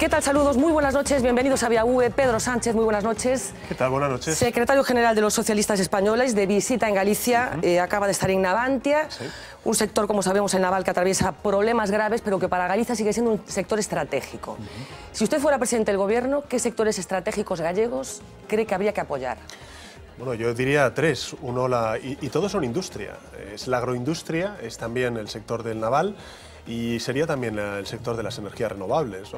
¿Qué tal? Saludos, muy buenas noches, bienvenidos a Ue, Pedro Sánchez, muy buenas noches. ¿Qué tal? Buenas noches. Secretario General de los Socialistas Españoles, de visita en Galicia, eh, acaba de estar en Navantia, un sector, como sabemos, en Naval que atraviesa problemas graves, pero que para Galicia sigue siendo un sector estratégico. Si usted fuera presidente del Gobierno, ¿qué sectores estratégicos gallegos cree que habría que apoyar? Bueno, yo diría tres. Uno, la, y todos son industria. Es la agroindustria, es también el sector del naval y sería también el sector de las energías renovables.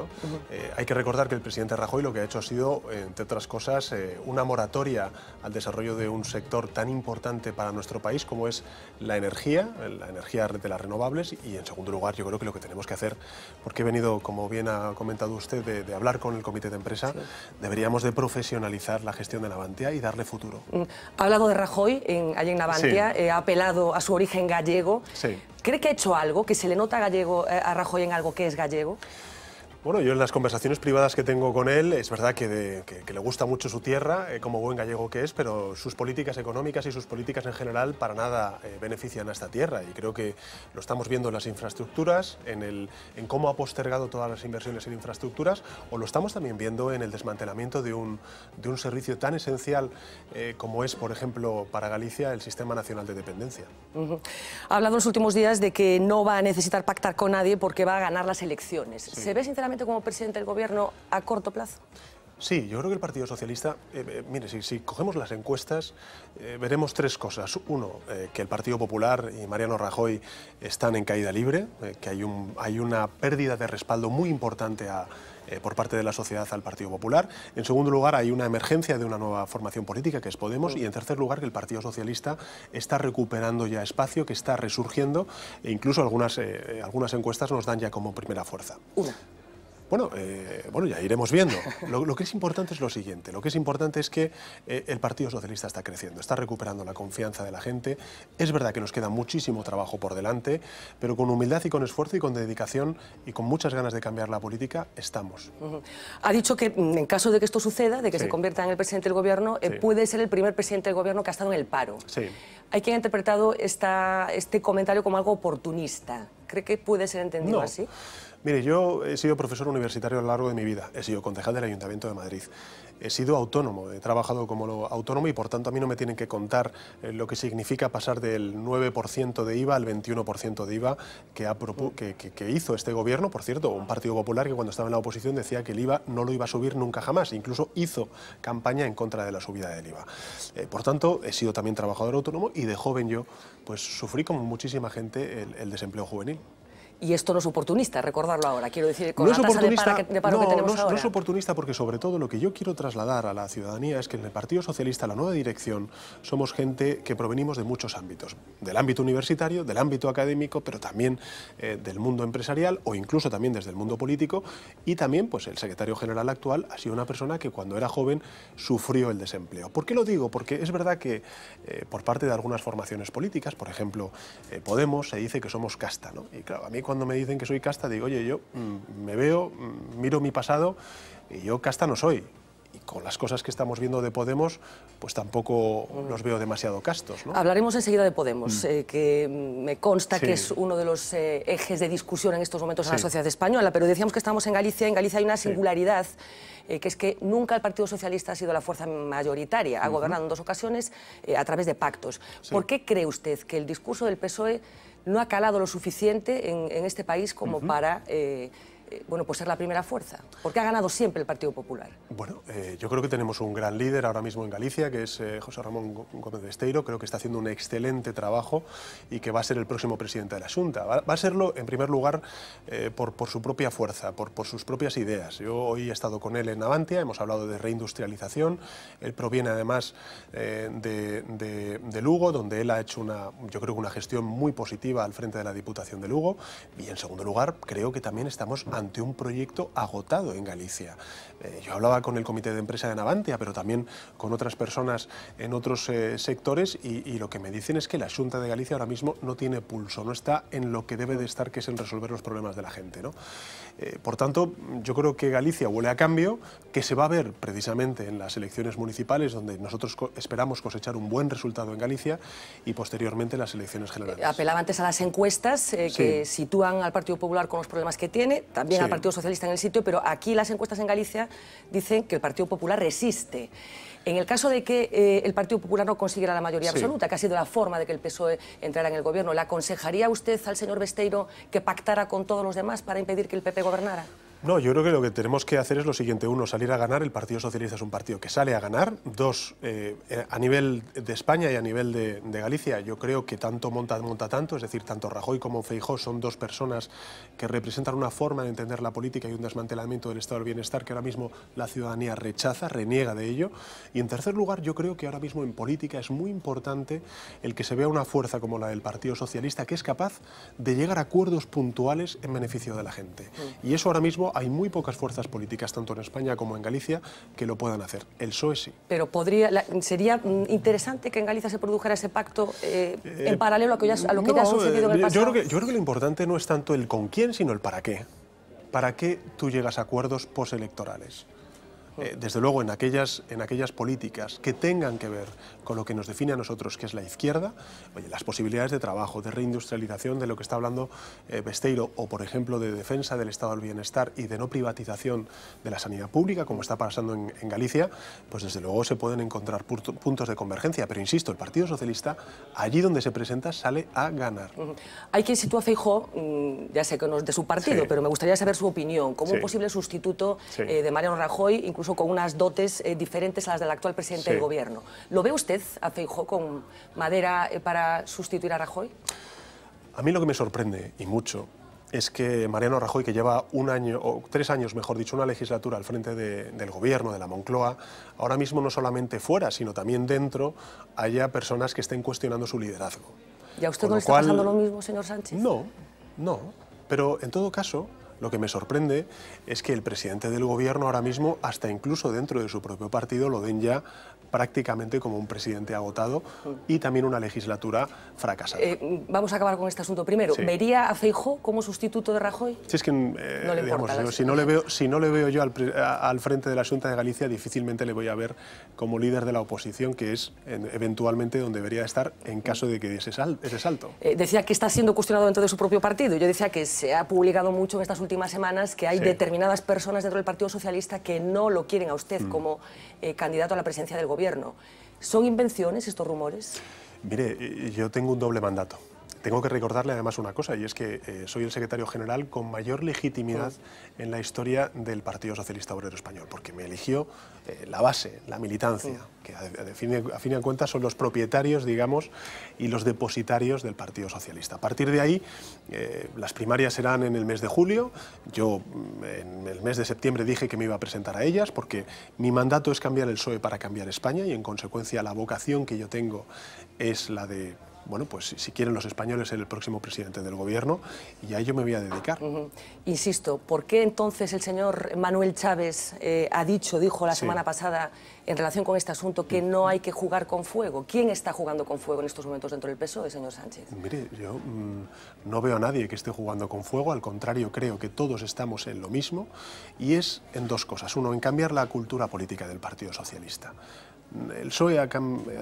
Eh, hay que recordar que el presidente Rajoy lo que ha hecho ha sido, entre otras cosas, eh, una moratoria al desarrollo de un sector tan importante para nuestro país como es la energía, la energía de las renovables. Y en segundo lugar, yo creo que lo que tenemos que hacer, porque he venido, como bien ha comentado usted, de, hablar con el comité de empresa, deberíamos de profesionalizar la gestión de Navantia y darle futuro. Mm, ha hablado de Rajoy en, en Navantia, eh, ha apelado a su origen gallego. Sí. ¿Cree que ha hecho algo, que se le nota gallego, eh, a Rajoy en algo que es gallego? Bueno, yo en las conversaciones privadas que tengo con él, es verdad que, le gusta mucho su tierra, eh, como buen gallego que es, pero sus políticas económicas y sus políticas en general para nada eh, benefician a esta tierra. Y creo que lo estamos viendo en las infraestructuras, en, el, en cómo ha postergado todas las inversiones en infraestructuras, o lo estamos también viendo en el desmantelamiento de un, servicio tan esencial eh, como es, por ejemplo, para Galicia, el Sistema Nacional de Dependencia. Ha hablado en los últimos días de que no va a necesitar pactar con nadie porque va a ganar las elecciones. ¿Se ve sinceramente como presidente del gobierno a corto plazo? Sí, yo creo que el Partido Socialista, eh, eh, mire, si, cogemos las encuestas, eh, veremos tres cosas. Uno, que el Partido Popular y Mariano Rajoy están en caída libre, que hay, una pérdida de respaldo muy importante por parte de la sociedad al Partido Popular. En segundo lugar, hay una emergencia de una nueva formación política, que es Podemos. Y en tercer lugar, que el Partido Socialista está recuperando ya espacio, que está resurgiendo, e incluso algunas, algunas encuestas nos dan ya como primera fuerza. Una. Bueno, eh, bueno ya iremos viendo. Lo, que es importante es lo siguiente. Lo que es importante es que eh, el Partido Socialista está creciendo, está recuperando la confianza de la gente. Es verdad que nos queda muchísimo trabajo por delante, pero con humildad y con esfuerzo y con dedicación y con muchas ganas de cambiar la política, estamos. Ha dicho que mm, en caso de que esto suceda, de que se convierta en el presidente del gobierno, eh, puede ser el primer presidente del gobierno que ha estado en el paro. Sí. Hay quien ha interpretado este comentario como algo oportunista. ¿Cree que puede ser entendido así? Mire, yo he sido profesor universitario a lo largo de mi vida, he sido concejal del Ayuntamiento de Madrid, he sido autónomo, he trabajado como autónomo y por tanto a mí no me tienen que contar eh, lo que significa pasar del 9% de IVA al 21% de IVA que, hizo este gobierno, por cierto, un Partido Popular que cuando estaba en la oposición decía que el IVA no lo iba a subir nunca jamás, incluso hizo campaña en contra de la subida del IVA. Eh, por tanto, he sido también trabajador autónomo y de joven yo pues sufrí como muchísima gente el desempleo juvenil. Y esto no es oportunista, recordarlo ahora. Quiero decir, con no la de, paro que, que tenemos es, ahora. No es oportunista porque, sobre todo, lo que yo quiero trasladar a la ciudadanía es que en el Partido Socialista, la nueva dirección, somos gente que provenimos de muchos ámbitos. Del ámbito universitario, del ámbito académico, pero también eh, del mundo empresarial o incluso también desde el mundo político. Y también, pues, el secretario general actual ha sido una persona que cuando era joven sufrió el desempleo. ¿Por qué lo digo? Porque es verdad que eh, por parte de algunas formaciones políticas, por ejemplo, eh, Podemos, se dice que somos casta, ¿no? Y claro, a mí cuando me dicen que soy casta, digo, oye, yo mm, me veo, mm, miro mi pasado y yo casta no soy y con las cosas que estamos viendo de Podemos, pues tampoco los veo demasiado castos. Hablaremos enseguida de Podemos, mm. eh, que me consta que es uno de los eh, ejes de discusión en estos momentos en la sociedad española, pero decíamos que estamos en Galicia, en Galicia hay una singularidad, eh, que es que nunca el Partido Socialista ha sido la fuerza mayoritaria, ha gobernado en dos ocasiones a través de pactos. ¿Por qué cree usted que el discurso del PSOE no ha calado lo suficiente en, este país como para eh, eh, bueno, pues ser la primera fuerza? Porque ha ganado siempre el Partido Popular. Bueno, eh, yo creo que tenemos un gran líder ahora mismo en Galicia, que es eh, José Ramón Gómez de Esteiro. Creo que está haciendo un excelente trabajo y que va a ser el próximo presidente de la Junta. Va, a serlo, en primer lugar, por, su propia fuerza, por, por sus propias ideas. Yo hoy he estado con él en Avantia, hemos hablado de reindustrialización. Él proviene además de, de Lugo, donde él ha hecho una, yo creo que una gestión muy positiva al frente de la Diputación de Lugo. Y en segundo lugar, creo que también estamos ante un proyecto agotado en Galicia. Eh, yo hablaba con el comité de empresa de Navantia, pero también con otras personas en otros eh, sectores y, lo que me dicen es que la Junta de Galicia ahora mismo no tiene pulso, no está en lo que debe de estar, que es en resolver los problemas de la gente. ¿no? Eh, por tanto, yo creo que Galicia huele a cambio, que se va a ver precisamente en las elecciones municipales, donde nosotros esperamos cosechar un buen resultado en Galicia y posteriormente en las elecciones generales. Apelaba antes a las encuestas que sitúan al Partido Popular con los problemas que tiene, también al Partido Socialista en el sitio, pero aquí las encuestas en Galicia dicen que el Partido Popular resiste. En el caso de que eh, el Partido Popular no consiguiera la mayoría absoluta, que ha sido la forma de que el PSOE entrara en el gobierno, ¿le aconsejaría usted al señor Besteiro que pactara con todos los demás para impedir que el PP gobernara? No, yo creo que lo que tenemos que hacer es lo siguiente. Uno, salir a ganar. El Partido Socialista es un partido que sale a ganar. Dos, eh, eh, a nivel de España y a nivel de, Galicia, yo creo que tanto monta, monta tanto, es decir, tanto Rajoy como Feijó son dos personas que representan una forma de entender la política y un desmantelamiento del estado del bienestar que ahora mismo la ciudadanía rechaza, reniega de ello. Y en tercer lugar, yo creo que ahora mismo en política es muy importante el que se vea una fuerza como la del Partido Socialista que es capaz de llegar a acuerdos puntuales en beneficio de la gente. Mm. Y eso ahora mismo hay muy pocas fuerzas políticas, tanto en España como en Galicia, que lo puedan hacer. El PSOE sí. Pero podría, sería mm, interesante que en Galicia se produjera ese pacto eh, en eh, paralelo a, que lo que ya ha sucedido en el eh, pasado. Yo creo, que, lo importante no es tanto el con quién, sino el para qué. ¿Para qué tú llegas a acuerdos postelectorales? Ah. desde luego en aquellas, en aquellas políticas que tengan que ver con lo que nos define a nosotros, que es la izquierda, oye, las posibilidades de trabajo, de reindustrialización, de lo que está hablando eh, Besteiro, o por ejemplo de defensa del estado del bienestar y de no privatización de la sanidad pública, como está pasando en, Galicia, pues desde luego se pueden encontrar puntos de convergencia. Pero insisto, el Partido Socialista, allí donde se presenta, sale a ganar. Hay quien sitúa a Feijó, mm, ya sé que no es de su partido, pero me gustaría saber su opinión, como un posible sustituto eh, de Mariano Rajoy, incluso con unas dotes eh, diferentes a las del actual presidente del gobierno. ¿Lo ve usted? a con madera eh, para sustituir a Rajoy? A mí lo que me sorprende, y mucho, es que Mariano Rajoy, que lleva un año, o tres años, mejor dicho, una legislatura al frente del gobierno, de la Moncloa, ahora mismo no solamente fuera, sino también dentro, haya personas que estén cuestionando su liderazgo. ¿Y a usted no le está pasando lo mismo, señor Sánchez? No, no. Pero en todo caso, lo que me sorprende es que el presidente del gobierno ahora mismo, hasta incluso dentro de su propio partido, lo den ya prácticamente como un presidente agotado y también una legislatura fracasada. Eh, vamos a acabar con este asunto primero. ¿Vería a Feijó como sustituto de Rajoy? Si es que, eh, no le si, no le veo, si no le veo yo al, al, frente de la Junta de Galicia, difícilmente le voy a ver como líder de la oposición, que es eventualmente donde debería estar en caso de que diese ese salto. Eh, decía que está siendo cuestionado dentro de su propio partido. Yo decía que se ha publicado mucho en estas últimas semanas que hay determinadas personas dentro del Partido Socialista que no lo quieren a usted mm. como candidato a la presidencia del Gobierno. ¿Son invenciones estos rumores? Mire, yo tengo un doble mandato. Tengo que recordarle además una cosa, y es que eh, soy el secretario general con mayor legitimidad en la historia del Partido Socialista Obrero Español, porque me eligió eh, la base, la militancia, que a, fin, de cuentas son los propietarios, digamos, y los depositarios del Partido Socialista. A partir de ahí, eh, las primarias serán en el mes de julio. Yo mm, en el mes de septiembre dije que me iba a presentar a ellas, porque mi mandato es cambiar el PSOE para cambiar España, y en consecuencia la vocación que yo tengo es la de bueno, pues si quieren los españoles ser el próximo presidente del gobierno y a ello me voy a dedicar. Insisto, ¿por qué entonces el señor Manuel Chávez eh, ha dicho, dijo la semana pasada en relación con este asunto que no hay que jugar con fuego? ¿Quién está jugando con fuego en estos momentos dentro del PSOE, señor Sánchez? Mire, yo mm, no veo a nadie que esté jugando con fuego, al contrario, creo que todos estamos en lo mismo y es en dos cosas. Uno, en cambiar la cultura política del Partido Socialista el PSOE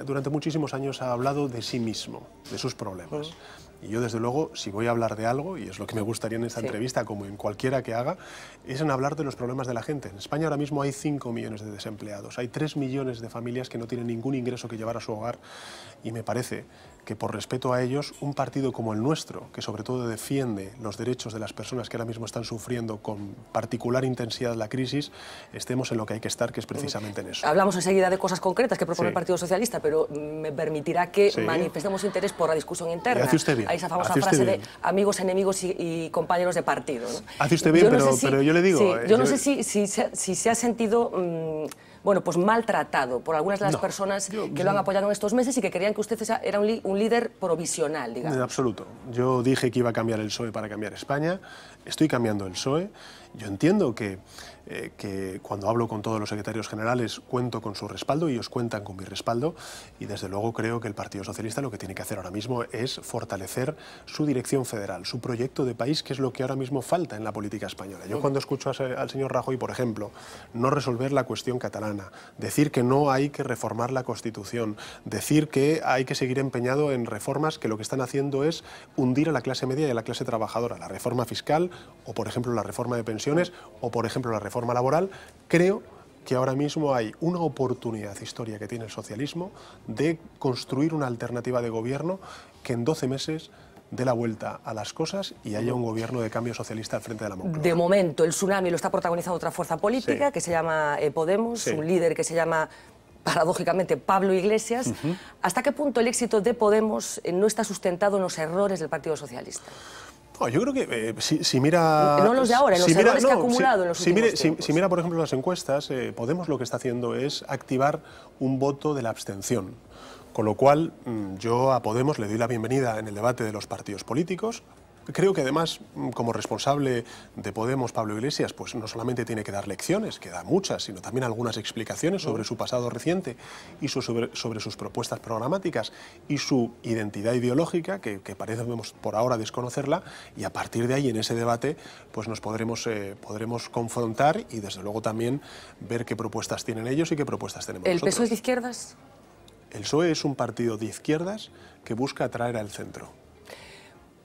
durante muchísimos años ha hablado de sí mismo, de sus problemas. Mm. Y yo, desde luego, si voy a hablar de algo, y es lo que me gustaría en esta entrevista, como en cualquiera que haga, es en hablar de los problemas de la gente. En España ahora mismo hay 5 millones de desempleados, hay 3 millones de familias que no tienen ningún ingreso que llevar a su hogar, y me parece que por respeto a ellos, un partido como el nuestro, que sobre todo defiende los derechos de las personas que ahora mismo están sufriendo con particular intensidad la crisis, estemos en lo que hay que estar, que es precisamente en eso. Hablamos enseguida de cosas concretas que propone el Partido Socialista, pero me permitirá que manifestemos interés por la discusión interna. Hace usted bien. A esa famosa frase de amigos, enemigos y, compañeros de partido. Hace usted bien, pero, yo le digo... Eh, yo, no sé si, se ha sentido... Mm, bueno, pues maltratado por algunas de las personas que lo han apoyado en estos meses y que creían que usted era un, un líder provisional, digamos. En absoluto. Yo dije que iba a cambiar el PSOE para cambiar España. Estoy cambiando el PSOE. Yo entiendo que eh, que cuando hablo con todos los secretarios generales cuento con su respaldo y ellos cuentan con mi respaldo y desde luego creo que el Partido Socialista lo que tiene que hacer ahora mismo es fortalecer su dirección federal, su proyecto de país, que es lo que ahora mismo falta en la política española. Yo cuando escucho al señor Rajoy, por ejemplo, no resolver la cuestión catalana, decir que no hay que reformar la Constitución, decir que hay que seguir empeñado en reformas que lo que están haciendo es hundir a la clase media y a la clase trabajadora, la reforma fiscal o por ejemplo la reforma de pensiones o por ejemplo la reforma forma laboral, creo que ahora mismo hay una oportunidad historia que tiene el socialismo de construir una alternativa de gobierno que en 12 meses dé la vuelta a las cosas y haya un gobierno de cambio socialista al frente de la Moncloa. De momento, el tsunami lo está protagonizando otra fuerza política que se llama eh, Podemos, un líder que se llama paradójicamente Pablo Iglesias. ¿Hasta qué punto el éxito de Podemos eh, no está sustentado en los errores del Partido Socialista? yo creo que eh, si, mira... No los de ahora, los si mira, errores que ha acumulado los si, mira, por ejemplo, las encuestas, eh, Podemos lo que está haciendo es activar un voto de la abstención. Con lo cual, mm, yo a Podemos le doy la bienvenida en el debate de los partidos políticos, Creo que además, mm, como responsable de Podemos, Pablo Iglesias, pues no solamente tiene que dar lecciones, que da muchas, sino también algunas explicaciones sobre mm. su pasado reciente y su, sobre, sobre, sus propuestas programáticas y su identidad ideológica, que, que parece por ahora desconocerla, y a partir de ahí, en ese debate, pues nos podremos, eh, podremos confrontar y desde luego también ver qué propuestas tienen ellos y qué propuestas tenemos ¿El nosotros. ¿El PSOE de izquierdas? El PSOE es un partido de izquierdas que busca atraer al centro.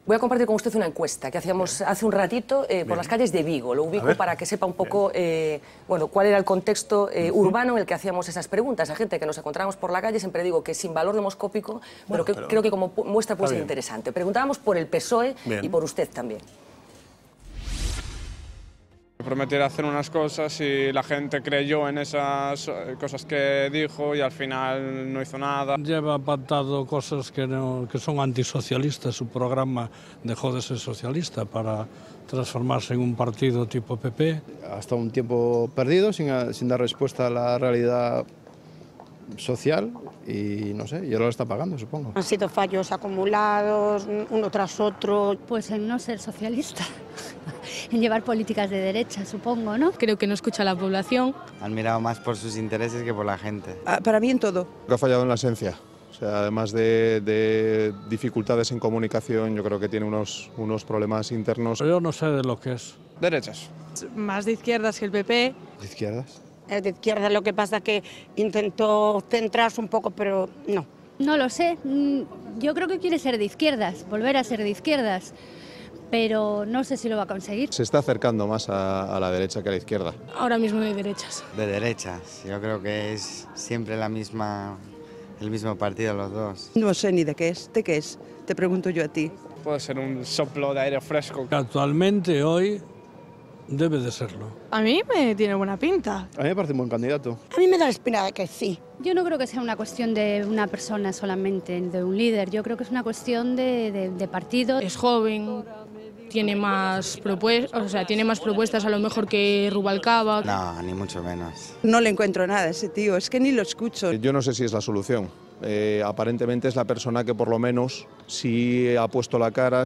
Voy a compartir con usted una encuesta que hacíamos hace un ratito eh, por las calles de Vigo. Lo ubico para que sepa un poco eh, bueno, cuál era el contexto eh, urbano en el que hacíamos esas preguntas. A gente que nos encontramos por la calle siempre digo que sin valor demoscópico, pero, creo que como muestra puede ser interesante. Preguntábamos por el PSOE y por usted también prometer hacer unas cosas y la gente creyó en esas eh, cosas que dijo y al final no hizo nada. Lleva pactado cosas que, son antisocialistas. Su programa dejó de ser socialista para transformarse en un partido tipo PP. Hasta un tiempo perdido sin, sin dar respuesta a la realidad social y no sé, y ahora lo está pagando, supongo. Han sido fallos acumulados uno tras otro. Pues en no ser socialista, en llevar políticas de derecha, supongo, ¿no? Creo que no escucha a la población. Han mirado más por sus intereses que por la gente. Ah, para mí en todo. que ha fallado en la esencia. O sea, además de, dificultades en comunicación, yo creo que tiene unos, unos problemas internos. Yo no sé de lo que es. Derechas. Más de izquierdas que el PP. ¿De izquierdas? es de izquierda, lo que pasa es que intentó centrarse un poco, pero no. No lo sé, mm, yo creo que quiere ser de izquierdas, volver a ser de izquierdas, pero no sé si lo va a conseguir. Se está acercando más a, la derecha que a la izquierda. Ahora mismo de derechas. De derechas, yo creo que es siempre la misma, el mismo partido los dos. No sé ni de qué es, ¿de qué es? Te pregunto yo a ti. Puede ser un soplo de aire fresco. Actualmente hoy Debe de serlo. A mí me tiene buena pinta. A mí me parece un buen candidato. A mí me da la espina de que sí. Yo no creo que sea una cuestión de una persona solamente, de un líder. Yo creo que es una cuestión de, partido. Es joven, tiene más, propuestas, o sea, tiene más propuestas a lo mejor que Rubalcaba. No, ni mucho menos. No le encuentro nada a ese tío, es que ni lo escucho. Yo no sé si es la solución. Eh, aparentemente es la persona que por lo menos sí ha puesto la cara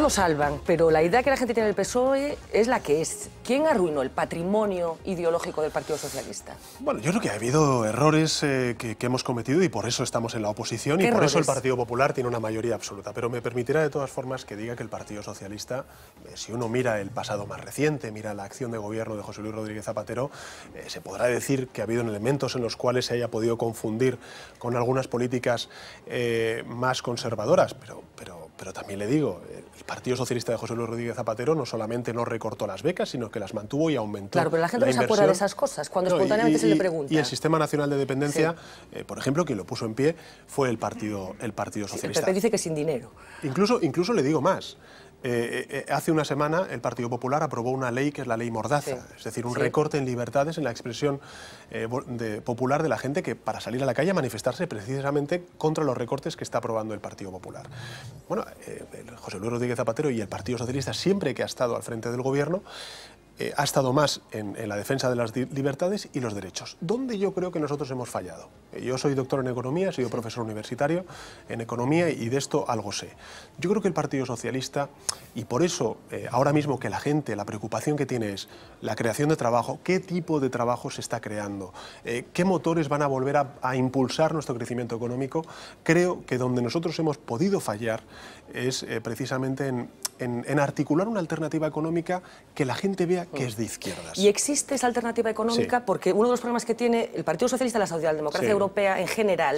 lo salvan, pero la idea que la gente tiene del PSOE es la que es. ¿Quién arruinó el patrimonio ideológico del Partido Socialista? Bueno, yo creo que ha habido errores eh, que, hemos cometido y por eso estamos en la oposición y por eso el Partido Popular tiene una mayoría absoluta. Pero me permitirá de todas formas que diga que el Partido Socialista, eh, si uno mira el pasado más reciente, mira la acción de gobierno de José Luis Rodríguez Zapatero, eh, se podrá decir que ha habido elementos en los cuales se haya podido confundir con algunas políticas más conservadoras, pero, pero pero también le digo, el Partido Socialista de José Luis Rodríguez Zapatero no solamente no recortó las becas, sino que las mantuvo y aumentó. Claro, pero la gente no se acuerda de esas cosas cuando espontáneamente se le pregunta. Y el Sistema Nacional de Dependencia, eh, por ejemplo, quien lo puso en pie fue el Partido, el partido Socialista. Pero el dice que sin dinero. Incluso, incluso le digo más. Eh, eh, eh, hace una semana el Partido Popular aprobó una ley que es la ley Mordaza, es decir, un recorte en libertades, en la expresión popular de la gente que para salir a la calle manifestarse precisamente contra los recortes que está aprobando el Partido Popular. Bueno, José Luis Rodríguez Zapatero y el Partido Socialista, siempre que ha estado al frente del gobierno, eh, ha estado más en, la defensa de las libertades y los derechos. ¿Dónde yo creo que nosotros hemos fallado? Eh, yo soy doctor en economía, he sido profesor universitario en economía y de esto algo sé. Yo creo que el Partido Socialista, y por eso eh, ahora mismo que la gente, la preocupación que tiene es la creación de trabajo, qué tipo de trabajo se está creando, qué motores van a volver a, impulsar nuestro crecimiento económico, creo que donde nosotros hemos podido fallar es precisamente en articular una alternativa económica que la gente vea que es de izquierdas. ¿Y existe esa alternativa económica? Porque uno de los problemas que tiene el Partido Socialista la Socialdemocracia Europea en general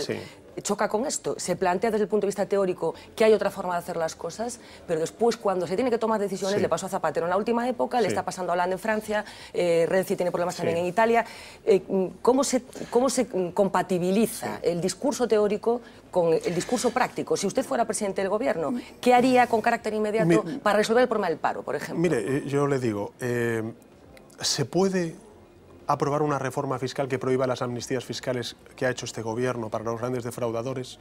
choca con esto. Se plantea desde el punto de vista teórico que hay otra forma de hacer las cosas, pero después cuando se tiene que tomar decisiones, le pasó a Zapatero en la última época, le está pasando a Holanda en Francia, eh, Renzi tiene problemas también en Italia. Eh, ¿cómo, se, ¿Cómo se compatibiliza el discurso teórico con el discurso práctico? Si usted fuera presidente del gobierno, ¿qué haría con carácter inmediato para resolver el problema del paro, por ejemplo? Mire, eh, yo le digo, ¿Se puede aprobar una reforma fiscal que prohíba las amnistías fiscales que ha hecho este gobierno para los grandes defraudadores?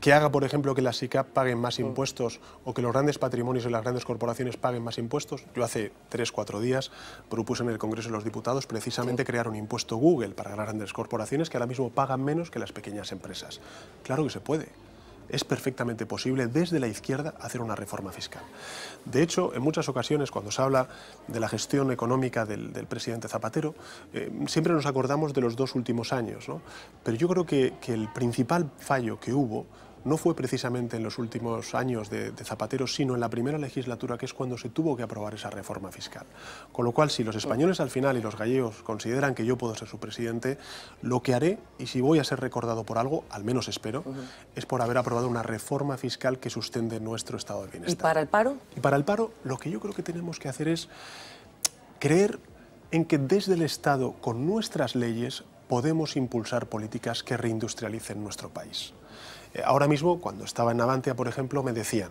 que haga, por ejemplo, que las SICAP paguen más mm. impuestos o que los grandes patrimonios y las grandes corporaciones paguen más impuestos. Yo hace tres, cuatro días propuse en el Congreso de los Diputados precisamente crear un impuesto Google para las grandes corporaciones que ahora mismo pagan menos que las pequeñas empresas. Claro que se puede es perfectamente posible desde la izquierda hacer una reforma fiscal. De hecho, en muchas ocasiones cuando se habla de la gestión económica del, presidente Zapatero, eh, siempre nos acordamos de los dos últimos años, pero yo creo que el principal fallo que hubo no fue precisamente en los últimos años de, Zapatero, sino en la primera legislatura, que es cuando se tuvo que aprobar esa reforma fiscal. Con lo cual, si los españoles al final y los gallegos consideran que yo puedo ser su presidente, lo que haré, y si voy a ser recordado por algo, al menos espero, es por haber aprobado una reforma fiscal que sustende nuestro estado de bienestar. ¿Y para el paro? Y para el paro, lo que yo creo que tenemos que hacer es creer en que desde el Estado, con nuestras leyes, podemos impulsar políticas que reindustrialicen nuestro país. Eh, ahora mismo, cuando estaba en Navantia, por ejemplo, me decían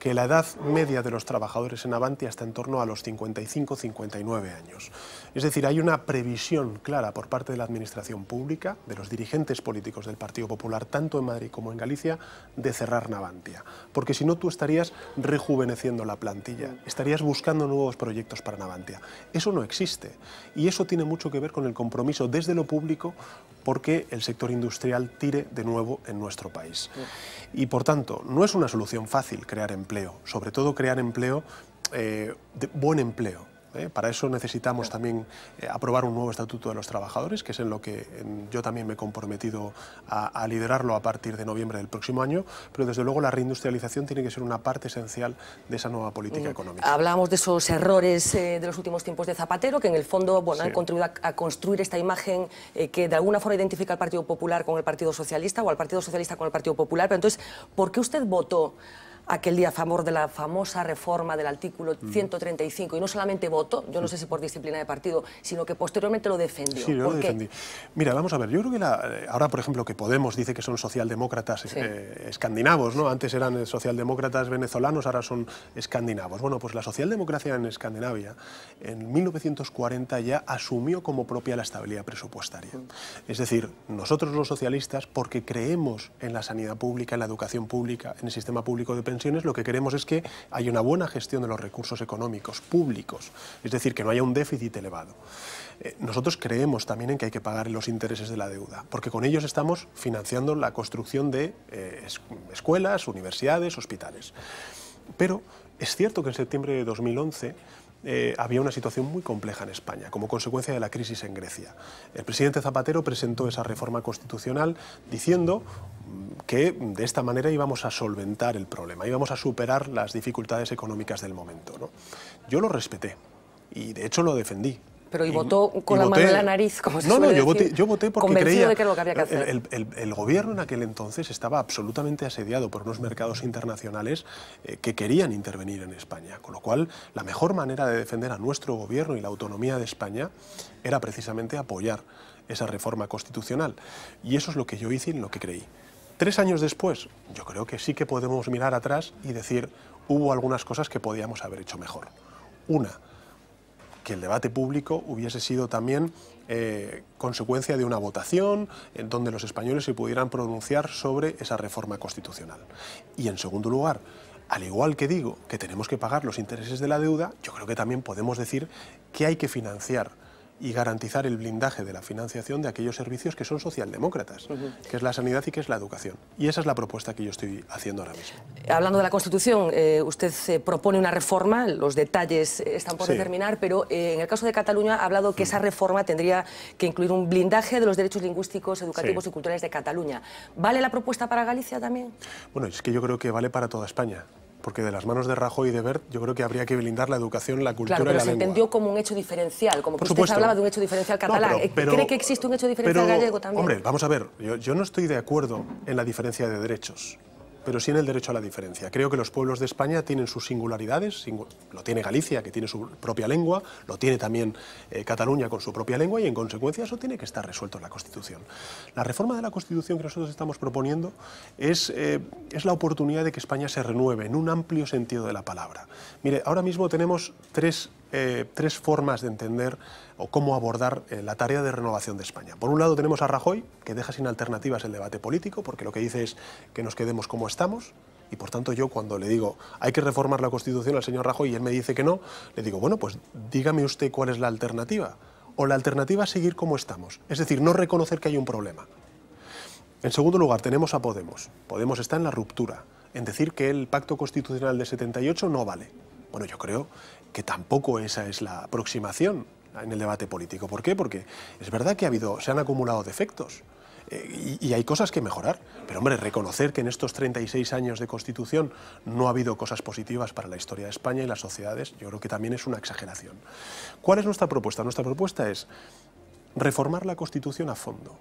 que la edad media de los trabajadores en Navantia está en torno a los 55-59 años. Es decir, hay una previsión clara por parte de la Administración Pública, de los dirigentes políticos del Partido Popular, tanto en Madrid como en Galicia, de cerrar Navantia. Porque si no, tú estarías rejuveneciendo la plantilla, estarías buscando nuevos proyectos para Navantia. Eso no existe. Y eso tiene mucho que ver con el compromiso desde lo público porque el sector industrial tire de nuevo en nuestro país. Y por tanto, no es una solución fácil crear empleo, sobre todo crear empleo, eh, de buen empleo, ¿eh? para eso necesitamos también eh, aprobar un nuevo Estatuto de los Trabajadores, que es en lo que yo también me he comprometido a, liderarlo a partir de noviembre del próximo año, pero desde luego la reindustrialización tiene que ser una parte esencial de esa nueva política económica. Hablamos de esos errores eh, de los últimos tiempos de Zapatero, que en el fondo han contribuido a, a, construir esta imagen que de alguna forma identifica al Partido Popular con el Partido Socialista o al Partido Socialista con el Partido Popular, pero entonces, ¿por qué usted votó? aquel día a favor de la famosa reforma del artículo 135 mm. y no solamente votó, yo no sé si por disciplina de partido, sino que posteriormente lo defendió. Sí, lo defendí. Mira, vamos a ver, yo creo que eh, ahora, por ejemplo, que Podemos dice que son socialdemócratas eh, escandinavos, ¿no? Antes eran eh, socialdemócratas venezolanos, ahora son escandinavos. Bueno, pues la socialdemocracia en Escandinavia en 1940 ya asumió como propia la estabilidad presupuestaria. Mm. Es decir, nosotros los socialistas, porque creemos en la sanidad pública, en la educación pública, en el sistema público de pensiones, lo que queremos es que haya una buena gestión de los recursos económicos públicos, es decir, que no haya un déficit elevado. Eh, nosotros creemos también en que hay que pagar los intereses de la deuda, porque con ellos estamos financiando la construcción de eh, escuelas, universidades, hospitales. Pero es cierto que en septiembre de 2011 eh, había una situación muy compleja en España, como consecuencia de la crisis en Grecia. El presidente Zapatero presentó esa reforma constitucional diciendo mm, que de esta manera íbamos a solventar el problema, íbamos a superar las dificultades económicas del momento. Yo lo respeté y de hecho lo defendí. Pero y, votó con la mano en la nariz, como se No, no, yo voté, yo voté porque creía... De que era lo que había que hacer. El, gobierno en aquel entonces estaba absolutamente asediado por unos mercados internacionales eh, que querían intervenir en España, con lo cual la mejor manera de defender a nuestro gobierno y la autonomía de España era precisamente apoyar esa reforma constitucional. Y eso es lo que yo hice y lo que creí. Tres años después, yo creo que sí que podemos mirar atrás y decir, hubo algunas cosas que podíamos haber hecho mejor. Una, que el debate público hubiese sido también eh, consecuencia de una votación en donde los españoles se pudieran pronunciar sobre esa reforma constitucional. Y en segundo lugar, al igual que digo que tenemos que pagar los intereses de la deuda, yo creo que también podemos decir que hay que financiar y garantizar el blindaje de la financiación de aquellos servicios que son socialdemócratas, que es la sanidad y que es la educación. Y esa es la propuesta que yo estoy haciendo ahora mismo. Hablando de la Constitución, eh, usted eh, propone una reforma, los detalles eh, están por determinar, pero en el caso de Cataluña ha hablado que esa reforma tendría que incluir un blindaje de los derechos lingüísticos, educativos y culturales de Cataluña. ¿Vale la propuesta para Galicia también? Bueno, es que yo creo que vale para toda España porque de las manos de Rajoy y de Bert yo creo que habría que blindar la educación, la cultura claro, pero y la se entendió como un hecho diferencial, como que usted supuesto. hablaba de un hecho diferencial catalán. ¿Eh, ¿Cree que existe un hecho diferencial gallego también? Hombre, vamos a ver, yo no estoy de acuerdo en la diferencia de derechos pero sí en el derecho a la diferencia. Creo que los pueblos de España tienen sus singularidades, lo tiene Galicia, que tiene su propia lengua, lo tiene también eh, Cataluña con su propia lengua y en consecuencia eso tiene que estar resuelto en la Constitución. La reforma de la Constitución que nosotros estamos proponiendo es, eh, es la oportunidad de que España se renueve en un amplio sentido de la palabra. Mire, ahora mismo tenemos tres eh, tres formas de entender o cómo abordar eh, la tarea de renovación de España. Por un lado tenemos a Rajoy, que deja sin alternativas el debate político, porque lo que dice es que nos quedemos como estamos, y por tanto yo cuando le digo hay que reformar la Constitución al señor Rajoy y él me dice que no, le digo, bueno, pues dígame usted cuál es la alternativa. O la alternativa es seguir como estamos, es decir, no reconocer que hay un problema. En segundo lugar, tenemos a Podemos. Podemos está en la ruptura, en decir que el pacto constitucional de 78 no vale. Bueno, yo creo que tampoco esa es la aproximación en el debate político. ¿Por qué? Porque es verdad que ha habido, se han acumulado defectos. Eh, y, y, hay cosas que mejorar. Pero, hombre, reconocer que en estos 36 años de Constitución no ha habido cosas positivas para la historia de España y las sociedades, yo creo que también es una exageración. ¿Cuál es nuestra propuesta? Nuestra propuesta es reformar la Constitución a fondo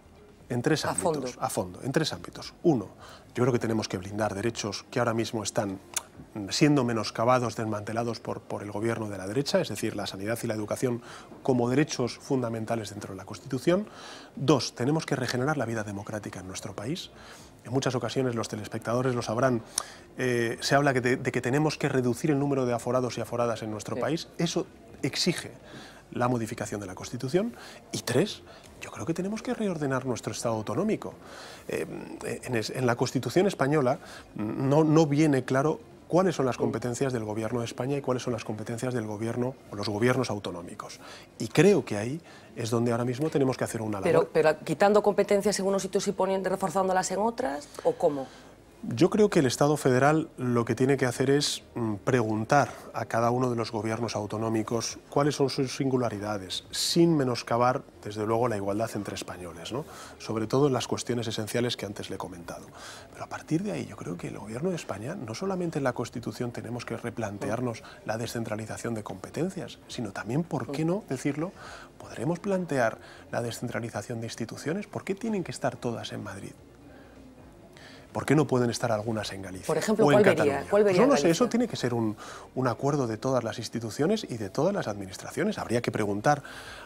en tres ámbitos. A fondo, en tres ámbitos. Uno, yo creo que tenemos que blindar derechos que ahora mismo están siendo menoscabados, desmantelados por, por el gobierno de la derecha, es decir, la sanidad y la educación como derechos fundamentales dentro de la Constitución. Dos, tenemos que regenerar la vida democrática en nuestro país. En muchas ocasiones los telespectadores lo sabrán, eh, se habla de, que tenemos que reducir el número de aforados y aforadas en nuestro país. Eso exige la modificación de la Constitución y tres, yo creo que tenemos que reordenar nuestro Estado autonómico. Eh, en, la Constitución española no, viene claro cuáles son las competencias del Gobierno de España y cuáles son las competencias del Gobierno o los gobiernos autonómicos. Y creo que ahí es donde ahora mismo tenemos que hacer una labor. Pero, quitando competencias en unos sitios y reforzándolas en otras, ¿o cómo? Yo creo que el Estado federal lo que tiene que hacer es mm, preguntar a cada uno de los gobiernos autonómicos cuáles son sus singularidades, sin menoscabar, desde luego, la igualdad entre españoles, sobre todo en las cuestiones esenciales que antes le he comentado. Pero a partir de ahí, yo creo que el gobierno de España, no solamente en la Constitución tenemos que replantearnos la descentralización de competencias, sino también, ¿por qué no decirlo? ¿Podremos plantear la descentralización de instituciones? ¿Por qué tienen que estar todas en Madrid? ¿Por qué no pueden estar algunas en Galicia? Por ejemplo, o en ¿cuál, vería, pues no sé, eso tiene que ser un, un, acuerdo de todas las instituciones y de todas las administraciones. Habría que preguntar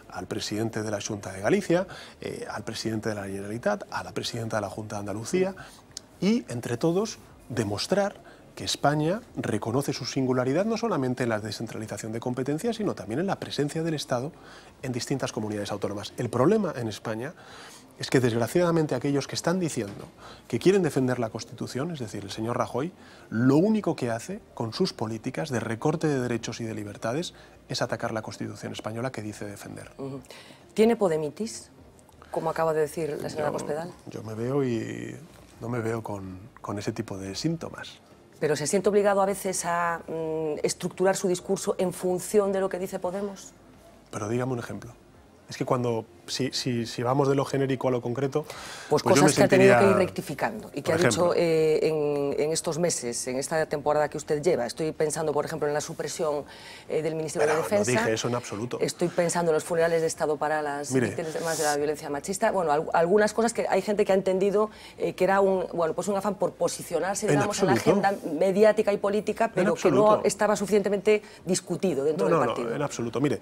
al presidente de la Junta de Galicia, eh, al presidente de la Generalitat, a la presidenta de la Junta de Andalucía y, entre todos, demostrar que España reconoce su singularidad no solamente en la descentralización de competencias, sino también en la presencia del Estado en distintas comunidades autónomas. El problema en España es que desgraciadamente aquellos que están diciendo que quieren defender la Constitución, es decir, el señor Rajoy, lo único que hace con sus políticas de recorte de derechos y de libertades es atacar la Constitución española que dice defender. ¿Tiene podemitis? Como acaba de decir la señora yo, Yo me veo y no me veo con, ese tipo de síntomas pero se siente obligado a veces a mm, estructurar su discurso en función de lo que dice Podemos. Pero dígame un ejemplo. Es que cuando si, vamos de lo genérico a lo concreto... Pues, pues cosas que ha tenido que ir rectificando y que ha dicho eh, en, estos meses, en esta temporada que usted lleva. Estoy pensando, por ejemplo, en la supresión eh, del Ministerio de Defensa. No dije eso en absoluto. Estoy pensando en los funerales de Estado para las víctimas de la violencia machista. Bueno, algunas cosas que hay gente que ha entendido eh, que era un, bueno, pues un afán por posicionarse, digamos, en, la agenda mediática y política, pero que no estaba suficientemente discutido dentro del partido. en absoluto. Mire,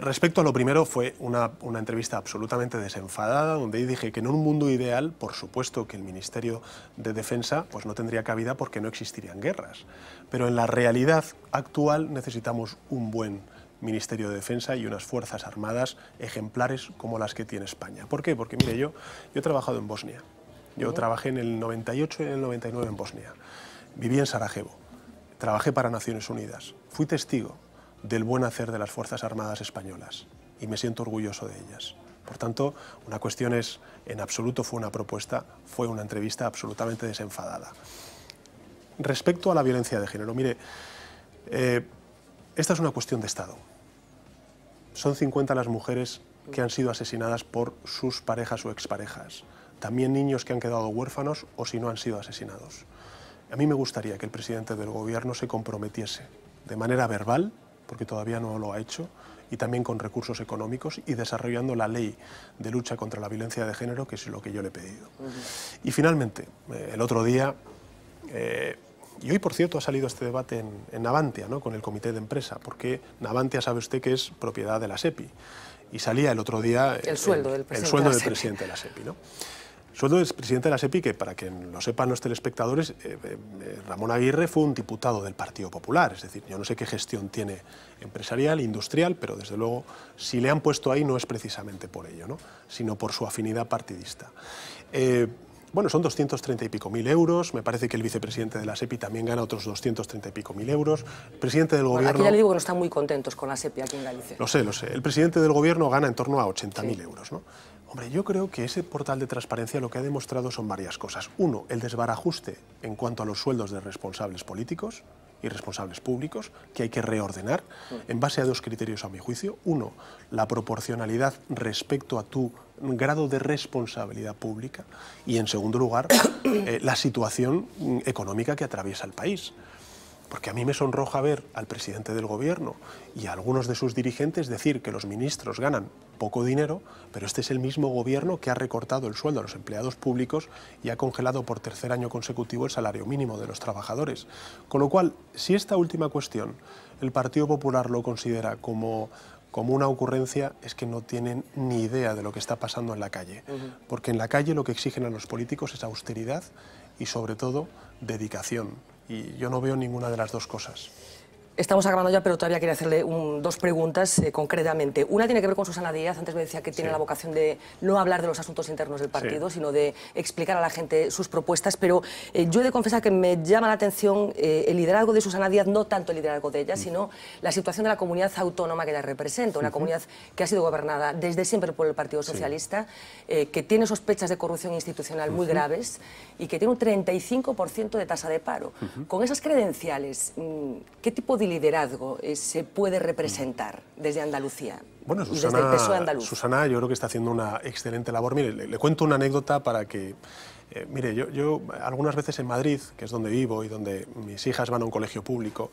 respecto a lo primero, fue una una entrevista absolutamente desenfadada, donde dije que en un mundo ideal, por supuesto que el Ministerio de Defensa pues no tendría cabida porque no existirían guerras. Pero en la realidad actual necesitamos un buen Ministerio de Defensa y unas Fuerzas Armadas ejemplares como las que tiene España. ¿Por qué? Porque, mire, yo, yo he trabajado en Bosnia. Yo trabajé en el 98 y en el 99 en Bosnia. Viví en Sarajevo. Trabajé para Naciones Unidas. Fui testigo del buen hacer de las Fuerzas Armadas españolas y me siento orgulloso de ellas. Por tanto, una cuestión es, en absoluto fue una propuesta, fue una entrevista absolutamente desenfadada. Respecto a la violencia de género, mire, eh, esta es una cuestión de Estado. Son 50 las mujeres que han sido asesinadas por sus parejas o exparejas. También niños que han quedado huérfanos o si no han sido asesinados. A mí me gustaría que el presidente del gobierno se comprometiese de manera verbal, porque todavía no lo ha hecho, y también con recursos económicos y desarrollando la ley de lucha contra la violencia de género, que es lo que yo le he pedido. Y finalmente, eh, el otro día, eh, y hoy por cierto ha salido este debate en, Navantia, ¿no? con el comité de empresa, porque Navantia sabe usted que es propiedad de la SEPI, y salía el otro día el, sueldo, del el sueldo del e presidente de la SEPI. ¿no? Sueldo es presidente de la SEPI, que para que lo sepan los telespectadores, eh, eh, eh, Ramón Aguirre fue un diputado del Partido Popular, es decir, yo no sé qué gestión tiene empresarial, industrial, pero desde luego si le han puesto ahí no es precisamente por ello, ¿no? sino por su afinidad partidista. bueno, son 230 y pico mil euros, me parece que el vicepresidente de la SEPI también gana otros 230 y pico mil euros. El presidente del gobierno... aquí ya le digo que no están muy contentos con la SEPI aquí en Galicia. Lo sé, lo sé. El presidente del gobierno gana en torno a 80 mil euros, ¿no? Hombre, yo creo que ese portal de transparencia lo que ha demostrado son varias cosas. Uno, el desbarajuste en cuanto a los sueldos de responsables políticos y responsables públicos, que hay que reordenar en base a dos criterios a mi juicio. Uno, la proporcionalidad respecto a tu grado de responsabilidad pública y en segundo lugar, eh, la situación mm, económica que atraviesa el país. Porque a mí me sonroja ver al presidente del gobierno y a algunos de sus dirigentes decir que los ministros ganan poco dinero, pero este es el mismo gobierno que ha recortado el sueldo a los empleados públicos y ha congelado por tercer año consecutivo el salario mínimo de los trabajadores. Con lo cual, si esta última cuestión el Partido Popular lo considera como una ocurrencia es que no tienen ni idea de lo que está pasando en la calle. Porque en la calle lo que exigen a los políticos es austeridad y sobre todo dedicación y yo no veo ninguna de las dos cosas. Estamos acabando ya, pero todavía quería hacerle dos preguntas eh, concretamente. Una tiene que ver con Susana Díaz. Antes me decía que tiene la vocación de no hablar de los asuntos internos del partido, sino de explicar a la gente sus propuestas. Pero eh, yo he de confesar que me llama la atención eh, el liderazgo de Susana Díaz, no tanto el liderazgo de ella, mm. sino la situación de la comunidad autónoma que ella representa, una comunidad que ha sido gobernada desde siempre por el Partido Socialista, que tiene sospechas de corrupción institucional muy graves y que tiene un 35% de tasa de paro. Con esas credenciales, mm, ¿qué tipo de liderazgo eh, se puede representar desde Andalucía? Bueno, Susana, Susana yo creo que está haciendo una excelente labor. Mire, le, cuento una anécdota para que... Eh, mire, yo, yo algunas veces en Madrid, que es donde vivo y donde mis hijas van a un colegio público,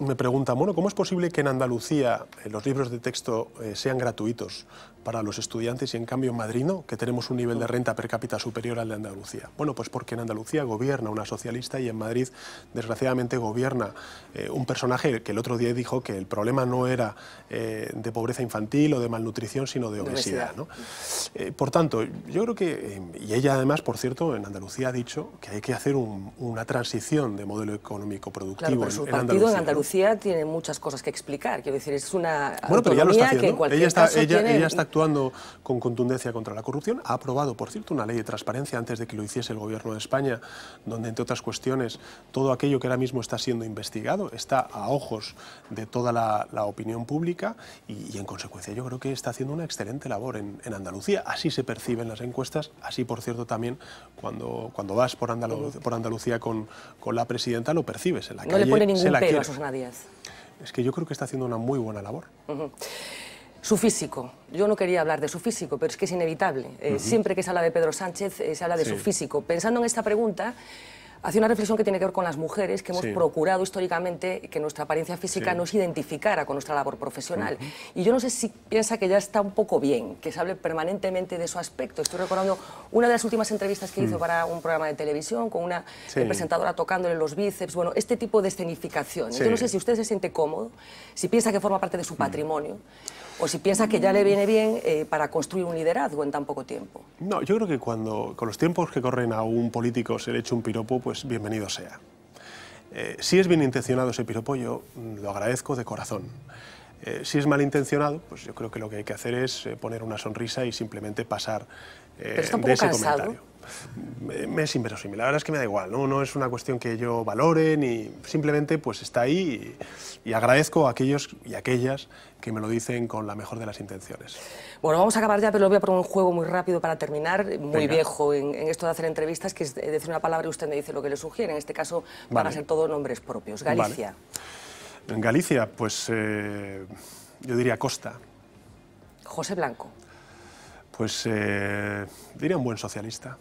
me preguntan, bueno, ¿cómo es posible que en Andalucía eh, los libros de texto sean gratuitos? para los estudiantes y en cambio en Madrid no, que tenemos un nivel de renta per cápita superior al de Andalucía. Bueno, pues porque en Andalucía gobierna una socialista y en Madrid desgraciadamente gobierna eh, un personaje que el otro día dijo que el problema no era eh, de pobreza infantil o de malnutrición, sino de obesidad. Eh, por tanto, yo creo que, y ella además, por cierto, en Andalucía ha dicho que hay que hacer una transición de modelo económico productivo claro, pero su en, en, Andalucía. tiene muchas cosas que explicar, quiero decir, es una... Bueno, pero ya lo está ella está, ella está actuando con contundencia contra la corrupción. Ha aprobado, por cierto, una ley de transparencia antes de que lo hiciese el Gobierno de España, donde, entre otras cuestiones, todo aquello que ahora mismo está siendo investigado está a ojos de toda la, opinión pública y, en consecuencia, yo creo que está haciendo una excelente labor en, Andalucía. Así se perciben las encuestas, así, por cierto, también cuando, cuando vas por, por Andalucía con, la presidenta lo percibes en la no le pone ningún se a Susana Es que yo creo que está haciendo una muy buena labor su físico. Yo no quería hablar de su físico, pero es que es inevitable. Eh, siempre que se habla de Pedro Sánchez, eh, se habla de su físico. Pensando en esta pregunta, hace una reflexión que tiene que ver con las mujeres, que hemos procurado históricamente que nuestra apariencia física nos identificara con nuestra labor profesional. Y yo no sé si piensa que ya está un poco bien, que se hable permanentemente de su aspecto. Estoy recordando una de las últimas entrevistas que hizo mm. para un programa de televisión con una presentadora tocándole los bíceps, bueno, este tipo de escenificación. Yo no sé si usted se siente cómodo, si piensa que forma parte de su mm. patrimonio o si piensa que ya le viene bien eh, para construir un liderazgo en tan poco tiempo. No, yo creo que cuando con los tiempos que corren a un político se le echa un piropo, pues pues bienvenido sea. Eh, si es bien intencionado ese piropo, yo mm, lo agradezco de corazón. Eh, si es malintencionado, pues yo creo que lo que hay que hacer es eh, poner una sonrisa y simplemente pasar de ese comentario me es inverosímil. La verdad es que me da igual, ¿no? es una cuestión que yo valore, ni simplemente pues está ahí y, agradezco a aquellos y aquellas que me lo dicen con la mejor de las intenciones. Bueno, vamos a acabar ya, pero lo voy a poner un juego muy rápido para terminar, muy viejo en, esto de hacer entrevistas, que es decir una palabra y usted me dice lo que le sugiere. En este caso van a ser todos nombres propios. Galicia. En Galicia, pues eh, yo diría Costa. José Blanco. Pues eh, diría un buen socialista.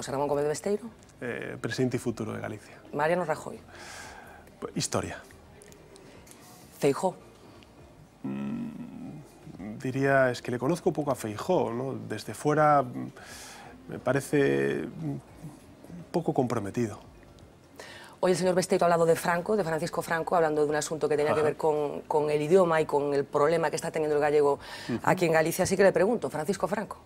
José Ramón Gómez Besteiro. Eh, presente y futuro de Galicia. Mariano Rajoy. Pues, historia. Feijó. Mm, diría, es que le conozco poco a Feijó, Desde fuera mm, me parece mm, poco comprometido. Hoy el señor Besteiro ha hablado de Franco, de Francisco Franco, hablando de un asunto que tenía que ver con, el idioma y con el problema que está teniendo el gallego aquí en Galicia. Así que le pregunto, Francisco Franco.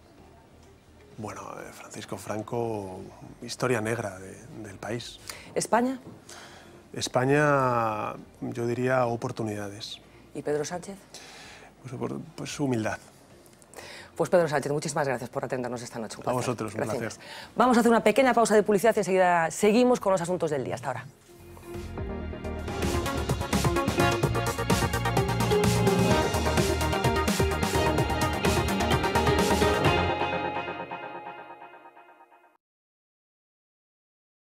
Bueno, Francisco Franco, historia negra del país. ¿España? España, yo diría, oportunidades. ¿Y Pedro Sánchez? Pues, su pues humildad. Pues Pedro Sánchez, muchísimas gracias por atendernos esta noche. a vosotros, un gracias. placer. Vamos a hacer una pequeña pausa de publicidad y enseguida seguimos con los asuntos del día. Hasta ahora.